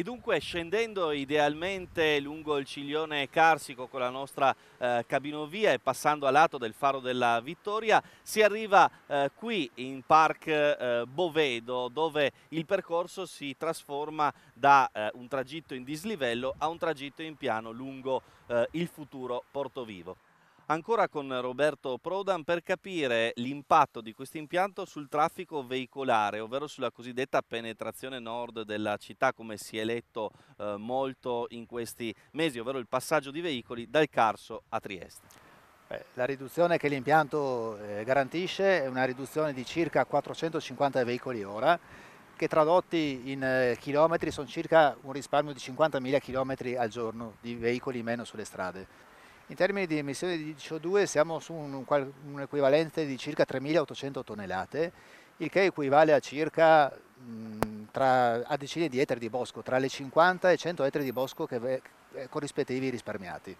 e dunque scendendo idealmente lungo il ciglione carsico con la nostra eh, cabinovia e passando a lato del faro della Vittoria si arriva eh, qui in Parc eh, Bovedo dove il percorso si trasforma da eh, un tragitto in dislivello a un tragitto in piano lungo eh, il futuro Portovivo ancora con Roberto Prodan per capire l'impatto di questo impianto sul traffico veicolare, ovvero sulla cosiddetta penetrazione nord della città, come si è letto eh, molto in questi mesi, ovvero il passaggio di veicoli dal Carso a Trieste. La riduzione che l'impianto eh, garantisce è una riduzione di circa 450 veicoli ora, che tradotti in eh, chilometri sono circa un risparmio di 50.000 chilometri al giorno di veicoli meno sulle strade. In termini di emissioni di CO2 siamo su un'equivalenza un di circa 3.800 tonnellate, il che equivale a circa mh, tra, a decine di ettari di bosco, tra le 50 e 100 ettari di bosco che, eh, corrispettivi risparmiati.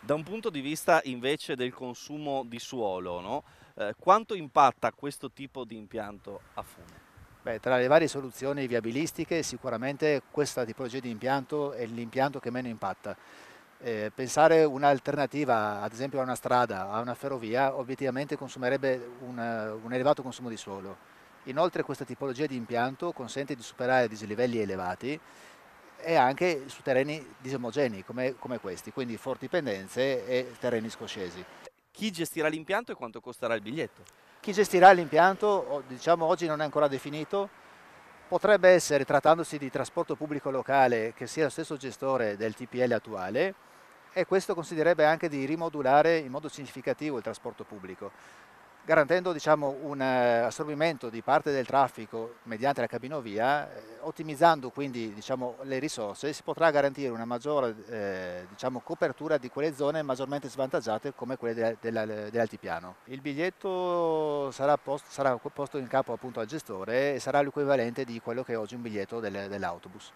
Da un punto di vista invece del consumo di suolo, no? eh, quanto impatta questo tipo di impianto a fumo? Beh, tra le varie soluzioni viabilistiche sicuramente questa tipologia di impianto è l'impianto che meno impatta eh, pensare un'alternativa, ad esempio a una strada, a una ferrovia, obiettivamente consumerebbe un, eh, un elevato consumo di suolo. Inoltre questa tipologia di impianto consente di superare dislivelli elevati e anche su terreni disomogenei come, come questi, quindi forti pendenze e terreni scoscesi. Chi gestirà l'impianto e quanto costerà il biglietto? Chi gestirà l'impianto, diciamo oggi non è ancora definito, potrebbe essere, trattandosi di trasporto pubblico locale, che sia lo stesso gestore del TPL attuale, e questo consiglierebbe anche di rimodulare in modo significativo il trasporto pubblico garantendo diciamo, un eh, assorbimento di parte del traffico mediante la cabinovia, eh, ottimizzando quindi diciamo, le risorse, si potrà garantire una maggiore eh, diciamo, copertura di quelle zone maggiormente svantaggiate come quelle dell'altipiano. De, de Il biglietto sarà, post, sarà posto in capo appunto, al gestore e sarà l'equivalente di quello che è oggi un biglietto del, dell'autobus.